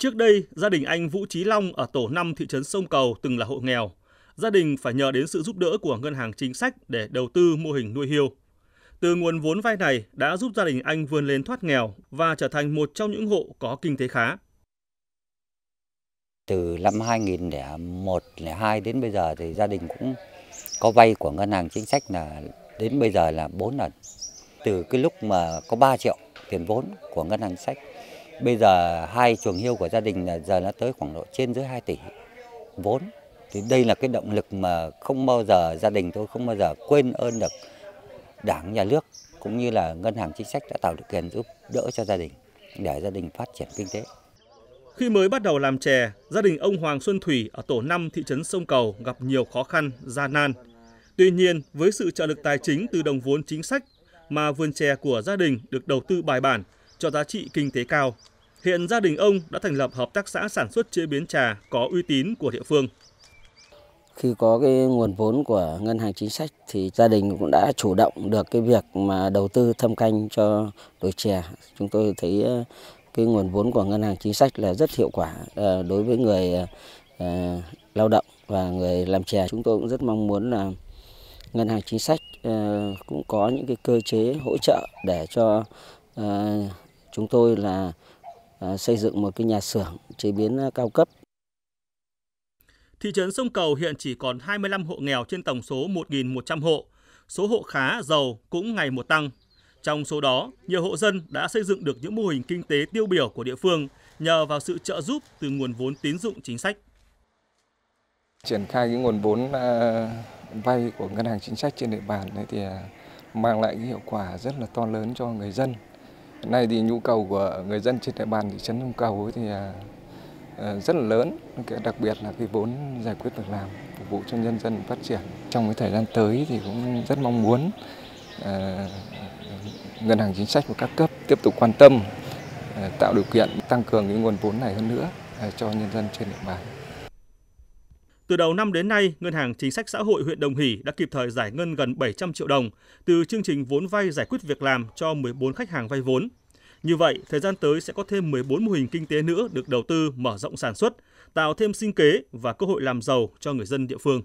Trước đây, gia đình anh Vũ Trí Long ở tổ 5 thị trấn Sông Cầu từng là hộ nghèo. Gia đình phải nhờ đến sự giúp đỡ của ngân hàng chính sách để đầu tư mô hình nuôi hiêu. Từ nguồn vốn vay này đã giúp gia đình anh vươn lên thoát nghèo và trở thành một trong những hộ có kinh tế khá. Từ năm 2001 02 đến bây giờ thì gia đình cũng có vay của ngân hàng chính sách là đến bây giờ là 4 lần. Từ cái lúc mà có 3 triệu tiền vốn của ngân hàng chính sách Bây giờ hai chuồng hiêu của gia đình là giờ nó tới khoảng độ trên dưới 2 tỷ vốn. Thì đây là cái động lực mà không bao giờ gia đình tôi không bao giờ quên ơn được Đảng, Nhà nước cũng như là ngân hàng chính sách đã tạo điều kiện giúp đỡ cho gia đình để gia đình phát triển kinh tế. Khi mới bắt đầu làm chè, gia đình ông Hoàng Xuân Thủy ở tổ 5 thị trấn Sông Cầu gặp nhiều khó khăn, gian nan. Tuy nhiên, với sự trợ lực tài chính từ đồng vốn chính sách mà vườn chè của gia đình được đầu tư bài bản cho giá trị kinh tế cao. Hiện gia đình ông đã thành lập hợp tác xã sản xuất chế biến trà có uy tín của địa phương. Khi có cái nguồn vốn của ngân hàng chính sách thì gia đình cũng đã chủ động được cái việc mà đầu tư thâm canh cho đồi chè. Chúng tôi thấy ờ, cái nguồn vốn của ngân hàng chính sách là rất hiệu quả ờ, đối với người ờ, lao động và người làm chè. Chúng tôi cũng rất mong muốn là ngân hàng chính sách cũng có những cái cơ chế hỗ trợ để cho chúng tôi là À, xây dựng một cái nhà xưởng chế biến à, cao cấp. Thị trấn Sông Cầu hiện chỉ còn 25 hộ nghèo trên tổng số 1.100 hộ. Số hộ khá, giàu cũng ngày một tăng. Trong số đó, nhiều hộ dân đã xây dựng được những mô hình kinh tế tiêu biểu của địa phương nhờ vào sự trợ giúp từ nguồn vốn tín dụng chính sách. Triển khai cái nguồn vốn à, vay của ngân hàng chính sách trên địa bàn đấy thì mang lại cái hiệu quả rất là to lớn cho người dân Hiện nay thì nhu cầu của người dân trên địa bàn thị trấn Sông Cầu thì à, à, rất là lớn, đặc biệt là cái vốn giải quyết việc làm phục vụ cho nhân dân phát triển. Trong cái thời gian tới thì cũng rất mong muốn à, ngân hàng chính sách và các cấp tiếp tục quan tâm tạo điều kiện tăng cường cái nguồn vốn này hơn nữa cho nhân dân trên địa bàn. Từ đầu năm đến nay, Ngân hàng Chính sách Xã hội huyện Đồng Hỷ đã kịp thời giải ngân gần 700 triệu đồng từ chương trình vốn vay giải quyết việc làm cho 14 khách hàng vay vốn. Như vậy, thời gian tới sẽ có thêm 14 mô hình kinh tế nữa được đầu tư mở rộng sản xuất, tạo thêm sinh kế và cơ hội làm giàu cho người dân địa phương.